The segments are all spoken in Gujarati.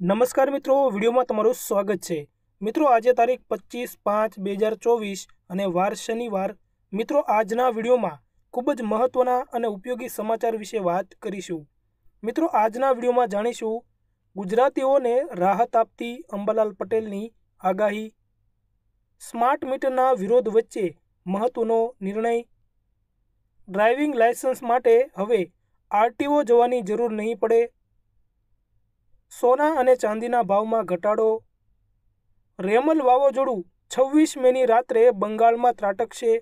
નમસ્કાર મિત્રો વિડીયોમાં તમારું સ્વાગત છે મિત્રો આજે તારીખ પચીસ પાંચ બે હજાર ચોવીસ અને વાર શનિવાર મિત્રો આજના વિડીયોમાં ખૂબ જ મહત્ત્વના અને ઉપયોગી સમાચાર વિશે વાત કરીશું મિત્રો આજના વિડીયોમાં જાણીશું ગુજરાતીઓને રાહત આપતી અંબાલાલ પટેલની આગાહી સ્માર્ટ મીટરના વિરોધ વચ્ચે મહત્ત્વનો નિર્ણય ડ્રાઇવિંગ લાયસન્સ માટે હવે આરટીઓ જવાની જરૂર નહીં પડે સોના અને ચાંદીના ભાવમાં ઘટાડો રેમલ વાવાઝોડું છવ્વીસ મેની રાત્રે બંગાળમાં ત્રાટકશે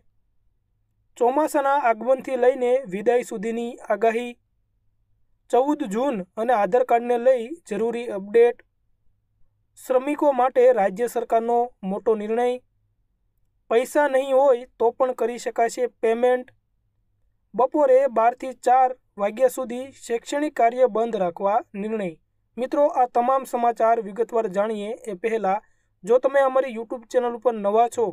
ચોમાસાના આગમનથી લઈને વિદાય સુધીની આગાહી ચૌદ જૂન અને આધાર કાર્ડને લઈ જરૂરી અપડેટ શ્રમિકો માટે રાજ્ય સરકારનો મોટો નિર્ણય પૈસા નહીં હોય તો પણ કરી શકાશે પેમેન્ટ બપોરે બારથી ચાર વાગ્યા સુધી શૈક્ષણિક કાર્ય બંધ રાખવા નિર્ણય મિત્રો આ તમામ સમાચાર વિગતવાર જાણીએ એ પહેલાં જો તમે અમારી યુટ્યુબ ચેનલ ઉપર નવા છો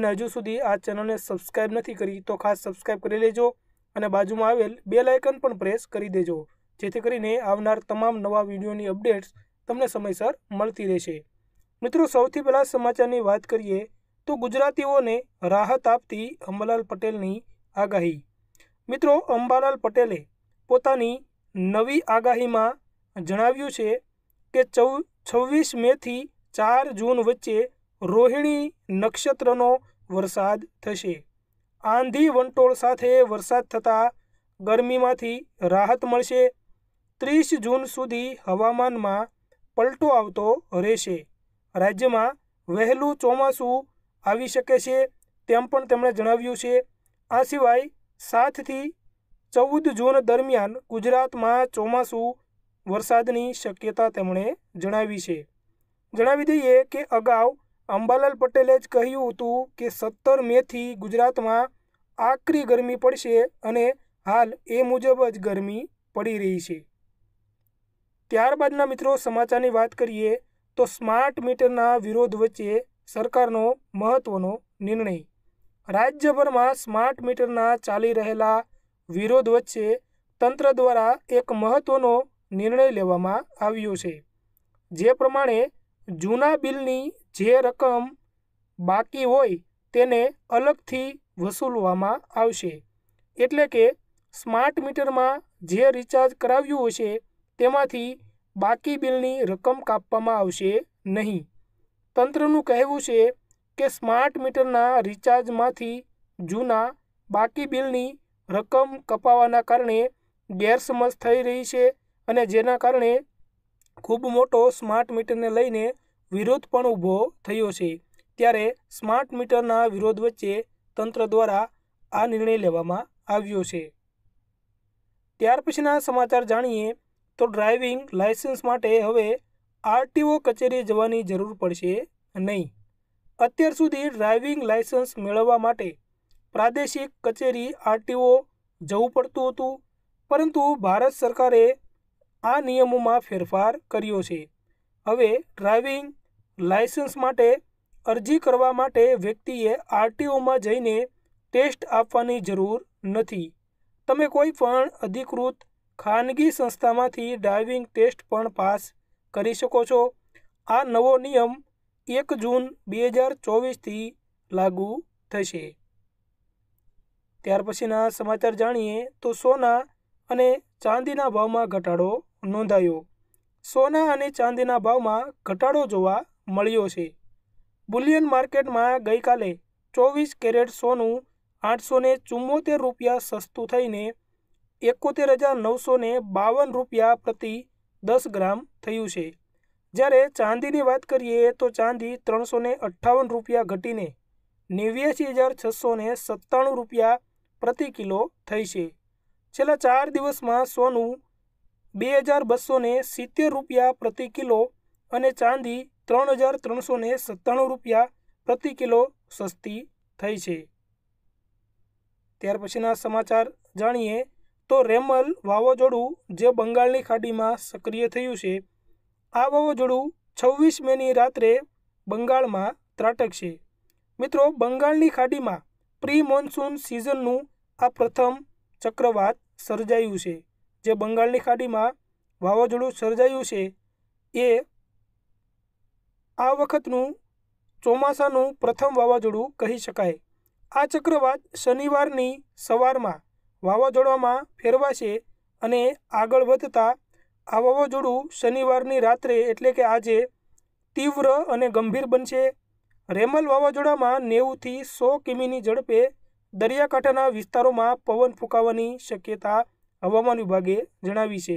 અને હજુ સુધી આ ચેનલને સબસ્ક્રાઈબ નથી કરી તો ખાસ સબસ્ક્રાઈબ કરી લેજો અને બાજુમાં આવેલ બે લાયકન પણ પ્રેસ કરી દેજો જેથી કરીને આવનાર તમામ નવા વિડીયોની અપડેટ્સ તમને સમયસર મળતી રહેશે મિત્રો સૌથી પહેલાં સમાચારની વાત કરીએ તો ગુજરાતીઓને રાહત આપતી અંબાલાલ પટેલની આગાહી મિત્રો અંબાલાલ પટેલે પોતાની નવી આગાહીમાં જણાવ્યું છે કે ચૌ છવ્વીસ મેથી ચાર જૂન વચ્ચે રોહિણી નક્ષત્રનો વરસાદ થશે આંધી વંટોળ સાથે વરસાદ થતાં ગરમીમાંથી રાહત મળશે ત્રીસ જૂન સુધી હવામાનમાં પલટો આવતો રહેશે રાજ્યમાં વહેલું ચોમાસું આવી શકે છે તેમ પણ તેમણે જણાવ્યું છે આ સિવાય સાતથી ચૌદ જૂન દરમિયાન ગુજરાતમાં ચોમાસું વરસાદની શક્યતા તેમણે જણાવી છે જણાવી દઈએ કે અગાઉ અંબાલાલ પટેલે જ કહ્યું હતું કે સત્તર મેથી ગુજરાતમાં આકરી ગરમી પડશે અને હાલ એ મુજબ જ ગરમી પડી રહી છે ત્યારબાદના મિત્રો સમાચારની વાત કરીએ તો સ્માર્ટ મીટરના વિરોધ વચ્ચે સરકારનો મહત્વનો નિર્ણય રાજ્યભરમાં સ્માર્ટ મીટરના ચાલી રહેલા વિરોધ વચ્ચે તંત્ર દ્વારા એક મહત્વનો નિર્ણય લેવામાં આવ્યો છે જે પ્રમાણે જૂના બિલની જે રકમ બાકી હોય તેને અલગથી વસૂલવામાં આવશે એટલે કે સ્માર્ટ મીટરમાં જે રિચાર્જ કરાવ્યું હશે તેમાંથી બાકી બિલની રકમ કાપવામાં આવશે નહીં તંત્રનું કહેવું છે કે સ્માર્ટ મીટરના રિચાર્જમાંથી જૂના બાકી બિલની રકમ કપાવાના કારણે ગેરસમજ થઈ રહી છે અને જેના કારણે ખૂબ મોટો સ્માર્ટ મીટરને લઈને વિરોધ પણ ઊભો થયો છે ત્યારે સ્માર્ટ મીટરના વિરોધ વચ્ચે તંત્ર દ્વારા આ નિર્ણય લેવામાં આવ્યો છે ત્યાર પછીના સમાચાર જાણીએ તો ડ્રાઇવિંગ લાયસન્સ માટે હવે આરટીઓ કચેરીએ જવાની જરૂર પડશે નહીં અત્યાર સુધી ડ્રાઇવિંગ લાયસન્સ મેળવવા માટે પ્રાદેશિક કચેરી આરટીઓ જવું પડતું હતું પરંતુ ભારત સરકારે આ નિયમોમાં ફેરફાર કર્યો છે હવે ડ્રાઇવિંગ લાયસન્સ માટે અરજી કરવા માટે વ્યક્તિએ આરટીઓમાં જઈને ટેસ્ટ આપવાની જરૂર નથી તમે કોઈ પણ અધિકૃત ખાનગી સંસ્થામાંથી ડ્રાઇવિંગ ટેસ્ટ પણ પાસ કરી શકો છો આ નવો નિયમ એક જૂન બે હજાર ચોવીસથી લાગુ થશે ત્યાર પછીના સમાચાર જાણીએ તો સોના અને ચાંદીના ભાવમાં ઘટાડો નોંધાયો સોના અને ચાંદીના ભાવમાં ઘટાડો જોવા મળ્યો છે બુલિયન માર્કેટમાં ગઈકાલે ચોવીસ કેરેટ સોનું આઠસો ને ચુમ્મોતેર રૂપિયા સસ્તું થઈને એકોતેર હજાર નવસો ને બાવન રૂપિયા પ્રતિ દસ ગ્રામ થયું છે જ્યારે ચાંદીની વાત કરીએ તો ચાંદી ત્રણસો ને અઠ્ઠાવન રૂપિયા ઘટીને નેવ્યાસી હજાર છસો ને સત્તાણું રૂપિયા પ્રતિ કિલો થઈ છે છેલ્લા ચાર દિવસમાં સોનું બે હજાર બસો ને સિત્તેર રૂપિયા પ્રતિ કિલો અને ચાંદી ત્રણ હજાર ત્રણસો ને સત્તાણું રૂપિયા પ્રતિ કિલો સસ્તી થઈ છે ત્યાર પછીના સમાચાર જાણીએ તો રેમલ વાવાઝોડું જે બંગાળની ખાડીમાં સક્રિય થયું છે આ વાવાઝોડું છવ્વીસ મેની રાત્રે બંગાળમાં ત્રાટકશે મિત્રો બંગાળની ખાડીમાં પ્રી મોન્સૂન સિઝનનું આ પ્રથમ ચક્રવાત સર્જાયું છે જે બંગાળની ખાડીમાં વાવાઝોડું સર્જાયું છે એ આ વખતનું ચોમાસાનું પ્રથમ વાવાઝોડું કહી શકાય આ ચક્રવાત શનિવારની સવારમાં વાવાઝોડામાં ફેરવાશે અને આગળ વધતા આ વાવાઝોડું શનિવારની રાત્રે એટલે કે આજે તીવ્ર અને ગંભીર બનશે રેમલ વાવાઝોડામાં નેવુંથી સો કિમીની ઝડપે દરિયાકાંઠાના વિસ્તારોમાં પવન ફૂંકાવાની શક્યતા હવામાન વિભાગે જણાવી છે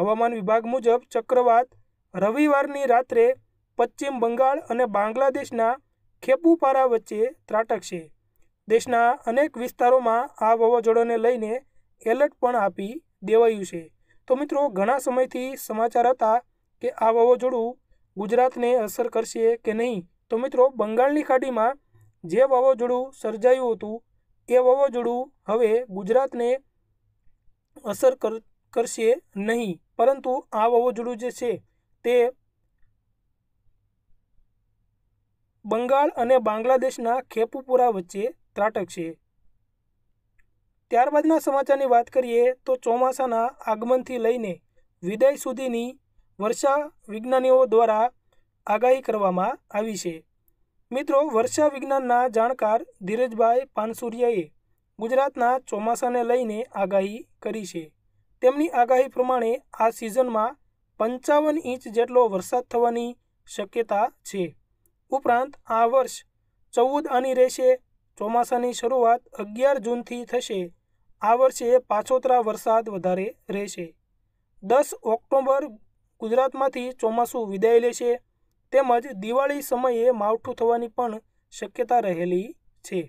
હવામાન વિભાગ મુજબ ચક્રવાત રવિવારની રાત્રે પશ્ચિમ બંગાળ અને બાંગ્લાદેશના ખેપુપારા વચ્ચે ત્રાટકશે દેશના અનેક વિસ્તારોમાં આ વાવાઝોડાને લઈને એલર્ટ પણ આપી દેવાયું છે તો મિત્રો ઘણા સમયથી સમાચાર હતા કે આ વાવાઝોડું ગુજરાતને અસર કરશે કે નહીં તો મિત્રો બંગાળની ખાડીમાં જે વાવાઝોડું સર્જાયું હતું એ વાવાઝોડું હવે ગુજરાતને અસર કરશે નહીં પરંતુ આ વાવાઝોડું જે છે તે બંગાળ અને બાંગ્લાદેશના ખેપુપુરા વચ્ચે ત્રાટકશે ત્યારબાદના સમાચારની વાત કરીએ તો ચોમાસાના આગમનથી લઈને વિદાય સુધીની વર્ષા વિજ્ઞાનીઓ દ્વારા આગાહી કરવામાં આવી છે મિત્રો વર્ષા વિજ્ઞાનના જાણકાર ધીરજભાઈ પાનસુરિયાએ ગુજરાતના ચોમાસાને લઈને આગાહી કરી છે તેમની આગાહી પ્રમાણે આ સિઝનમાં પંચાવન ઇંચ જેટલો વરસાદ થવાની શક્યતા છે ઉપરાંત આ વર્ષ ચૌદ આની રહેશે ચોમાસાની શરૂઆત અગિયાર જૂનથી થશે આ વર્ષે પાછોતરા વરસાદ વધારે રહેશે દસ ઓક્ટોબર ગુજરાતમાંથી ચોમાસું વિદાય લેશે તેમજ દિવાળી સમયે માવઠું થવાની પણ શક્યતા રહેલી છે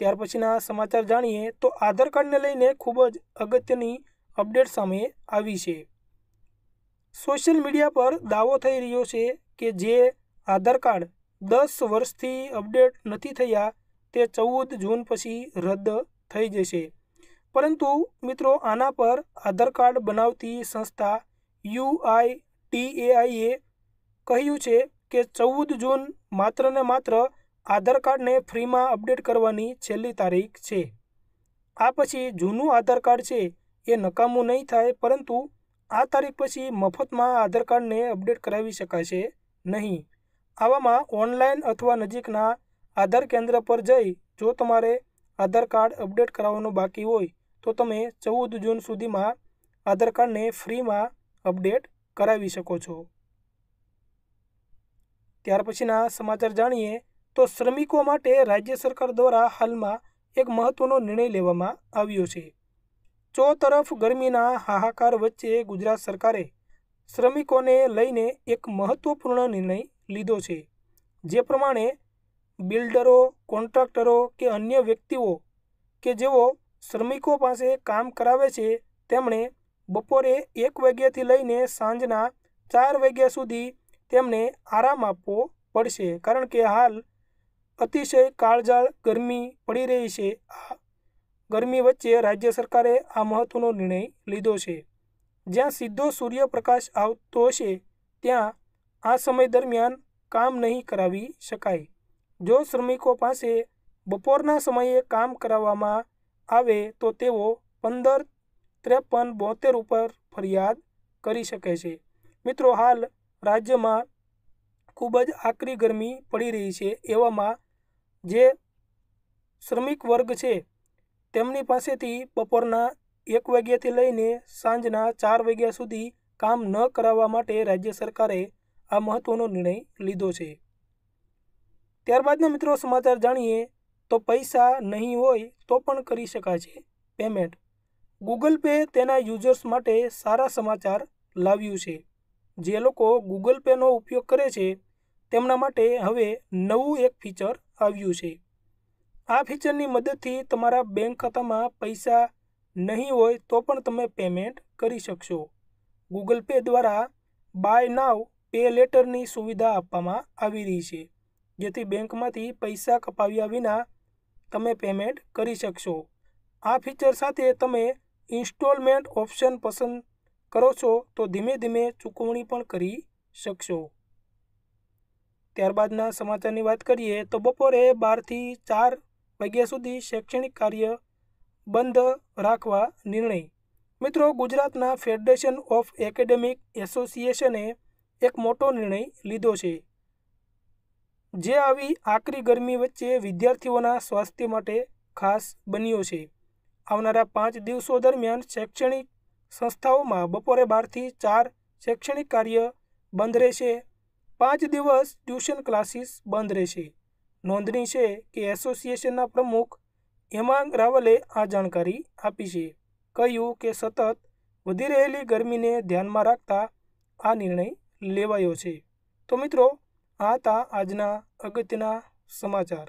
ત્યાર પછીના સમાચાર જાણીએ તો આધાર કાર્ડને લઈને ખૂબ જ અગત્યની અપડેટ સામે આવી છે સોશિયલ મીડિયા પર દાવો થઈ રહ્યો છે કે જે આધાર કાર્ડ દસ વર્ષથી અપડેટ નથી થયા તે ચૌદ જૂન પછી રદ થઈ જશે પરંતુ મિત્રો આના પર આધાર કાર્ડ બનાવતી સંસ્થા યુઆઈટીએઆઈએ કહ્યું છે કે ચૌદ જૂન માત્ર ને માત્ર આધાર કાર્ડને ફ્રીમાં અપડેટ કરવાની છેલ્લી તારીખ છે આ પછી જૂનું આધાર કાર્ડ છે એ નકામું નહીં થાય પરંતુ આ તારીખ પછી મફતમાં આધાર કાર્ડને અપડેટ કરાવી શકાશે નહીં આવામાં ઓનલાઈન અથવા નજીકના આધાર કેન્દ્ર પર જઈ જો તમારે આધાર કાર્ડ અપડેટ કરાવવાનું બાકી હોય તો તમે ચૌદ જૂન સુધીમાં આધાર કાર્ડને ફ્રીમાં અપડેટ કરાવી શકો છો ત્યાર પછીના સમાચાર જાણીએ તો શ્રમિકો માટે રાજ્ય સરકાર દ્વારા હાલમાં એક મહત્ત્વનો નિર્ણય લેવામાં આવ્યો છે ચો તરફ ગરમીના હાહાકાર વચ્ચે ગુજરાત સરકારે શ્રમિકોને લઈને એક મહત્ત્વપૂર્ણ નિર્ણય લીધો છે જે પ્રમાણે બિલ્ડરો કોન્ટ્રાક્ટરો કે અન્ય વ્યક્તિઓ કે જેઓ શ્રમિકો પાસે કામ કરાવે છે તેમણે બપોરે એક વાગ્યાથી લઈને સાંજના ચાર વાગ્યા સુધી તેમને આરામ આપવો પડશે કારણ કે હાલ અતિશય કાળજાળ ગરમી પડી રહી છે આ ગરમી વચ્ચે રાજ્ય સરકારે આ મહત્ત્વનો નિર્ણય લીધો છે જ્યાં સીધો સૂર્યપ્રકાશ આવતો હશે ત્યાં આ સમય દરમિયાન કામ નહીં કરાવી શકાય જો શ્રમિકો પાસે બપોરના સમયે કામ કરાવવામાં આવે તો તેઓ પંદર ત્રેપન બોતેર ઉપર ફરિયાદ કરી શકે છે મિત્રો હાલ રાજ્યમાં ખૂબ જ આકરી ગરમી પડી રહી છે એવામાં જે શ્રમિક વર્ગ છે તેમની પાસેથી બપોરના એક વાગ્યાથી લઈને સાંજના ચાર વાગ્યા સુધી કામ ન કરાવવા માટે રાજ્ય સરકારે આ મહત્વનો નિર્ણય લીધો છે ત્યારબાદના મિત્રો સમાચાર જાણીએ તો પૈસા નહીં હોય તો પણ કરી શકાય છે પેમેન્ટ ગૂગલ પે તેના યુઝર્સ માટે સારા સમાચાર લાવ્યું છે જે લોકો ગૂગલ પેનો ઉપયોગ કરે છે તેમના માટે હવે નવું એક ફીચર આવ્યું છે આ ફીચરની મદદથી તમારા બેંક ખાતામાં પૈસા નહીં હોય તો પણ તમે પેમેન્ટ કરી શકશો ગૂગલ પે દ્વારા બાય નાવ પે લેટરની સુવિધા આપવામાં આવી રહી છે જેથી બેંકમાંથી પૈસા કપાવ્યા વિના તમે પેમેન્ટ કરી શકશો આ ફીચર સાથે તમે ઇન્સ્ટોલમેન્ટ ઓપ્શન પસંદ કરો છો તો ધીમે ધીમે ચૂકવણી પણ કરી શકશો ત્યારબાદના સમાચારની વાત કરીએ તો બપોરે બારથી ચાર વાગ્યા સુધી શૈક્ષણિક કાર્ય બંધ રાખવા નિર્ણય મિત્રો ગુજરાતના ફેડરેશન ઓફ એકેડેમિક એસોસિએશને એક મોટો નિર્ણય લીધો છે જે આવી આકરી ગરમી વચ્ચે વિદ્યાર્થીઓના સ્વાસ્થ્ય માટે ખાસ બન્યો છે આવનારા પાંચ દિવસો દરમિયાન શૈક્ષણિક સંસ્થાઓમાં બપોરે બારથી ચાર શૈક્ષણિક કાર્ય બંધ રહેશે પાંચ દિવસ ટ્યુશન ક્લાસીસ બંધ રહેશે નોંધણી છે કે એસોસિએશનના પ્રમુખ હેમાંગ રાવલે આ જાણકારી આપી છે કહ્યું કે સતત વધી રહેલી ગરમીને ધ્યાનમાં રાખતા આ નિર્ણય લેવાયો છે તો મિત્રો આ હતા આજના અગત્યના સમાચાર